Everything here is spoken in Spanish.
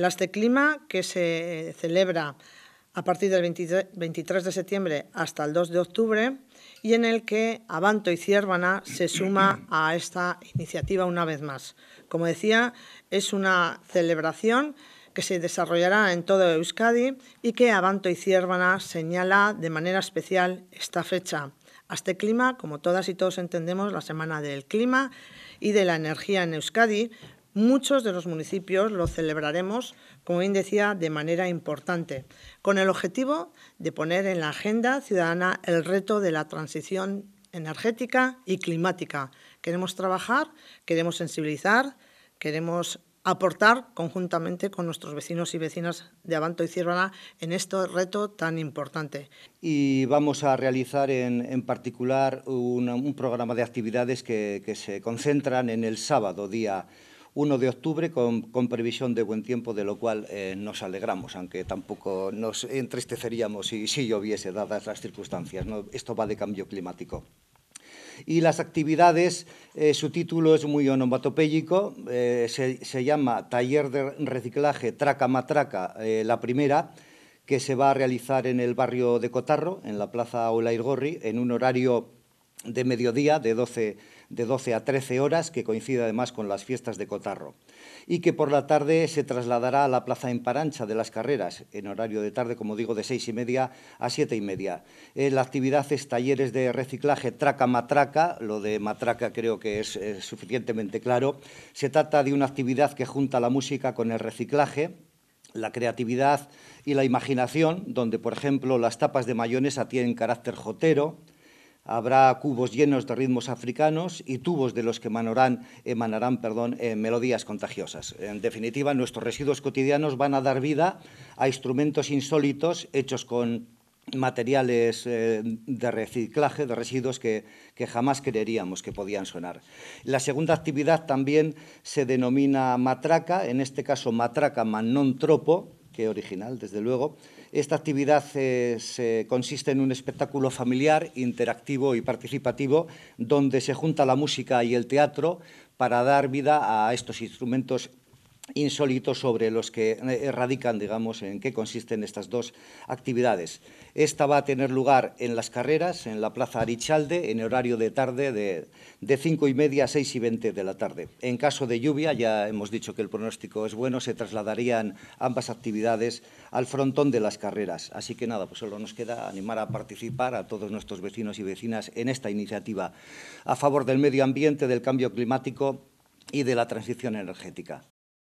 El Asteclima, que se eh, celebra a partir del 23 de septiembre hasta el 2 de octubre, y en el que Abanto y Ciervana se suma a esta iniciativa una vez más. Como decía, es una celebración que se desarrollará en todo Euskadi y que Abanto y Ciervana señala de manera especial esta fecha. Asteclima, clima, como todas y todos entendemos, la semana del clima y de la energía en Euskadi, Muchos de los municipios lo celebraremos, como bien decía, de manera importante, con el objetivo de poner en la agenda ciudadana el reto de la transición energética y climática. Queremos trabajar, queremos sensibilizar, queremos aportar conjuntamente con nuestros vecinos y vecinas de Abanto y Ciervana en este reto tan importante. Y vamos a realizar en, particular un programa de actividades que, que se concentran en el sábado, día 1 de octubre con, previsión de buen tiempo, de lo cual eh, nos alegramos, aunque tampoco nos entristeceríamos si, lloviese, dadas las circunstancias. Esto va de cambio climático y las actividades, eh, su título es muy onomatopéyico, eh, se, llama Taller de Reciclaje Traca Matraca, la primera, que se va a realizar en el barrio de Cotarro, en la Plaza Olairgorri, en un horario de mediodía de 12, de 12 a 13 horas, que coincide además con las fiestas de Cotarro, y que por la tarde se trasladará a la plaza Emparancha de las Carreras, en horario de tarde, como digo, de seis y media a siete y media. Eh, la actividad es talleres de reciclaje traca-matraca, lo de matraca creo que es eh, suficientemente claro. Se trata de una actividad que junta la música con el reciclaje, la creatividad y la imaginación, donde, por ejemplo, las tapas de mayonesa tienen carácter jotero, Habrá cubos llenos de ritmos africanos y tubos de los que emanarán, emanarán perdón, eh, melodías contagiosas. En definitiva, nuestros residuos cotidianos van a dar vida a instrumentos insólitos hechos con materiales eh, de reciclaje, de residuos que, jamás creeríamos que podían sonar. La segunda actividad también se denomina matraca, en este caso matraca manon tropo, Qué original, desde luego. Esta actividad eh, consiste en un espectáculo familiar, interactivo y participativo, donde se junta la música y el teatro para dar vida a estos instrumentos insólitos sobre los que eh, radican, digamos, en qué consisten estas dos actividades. Esta va a tener lugar en las carreras, en la Plaza Arichalde, en horario de tarde de, de 5 y media a 6 y veinte de la tarde. En caso de lluvia, ya hemos dicho que el pronóstico es bueno, se trasladarían ambas actividades al frontón de las carreras. Así que nada, pues solo nos queda animar a participar a todos nuestros vecinos y vecinas en esta iniciativa a favor del medio ambiente, del cambio climático y de la transición energética.